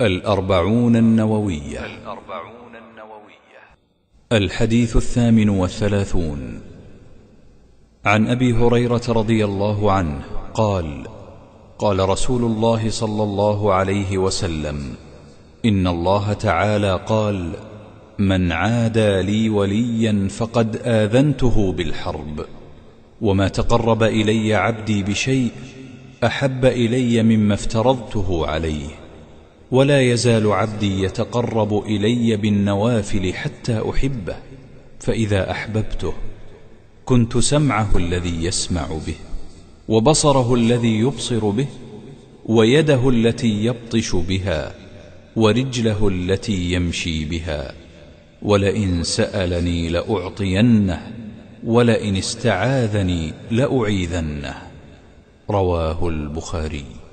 الأربعون النووية الأربعون النووية الحديث الثامن والثلاثون عن أبي هريرة رضي الله عنه قال قال رسول الله صلى الله عليه وسلم إن الله تعالى قال من عادى لي وليا فقد آذنته بالحرب وما تقرب إلي عبدي بشيء أحب إلي مما افترضته عليه ولا يزال عبدي يتقرب إلي بالنوافل حتى أحبه فإذا أحببته كنت سمعه الذي يسمع به وبصره الذي يبصر به ويده التي يبطش بها ورجله التي يمشي بها ولئن سألني لأعطينه ولئن استعاذني لأعيذنه رواه البخاري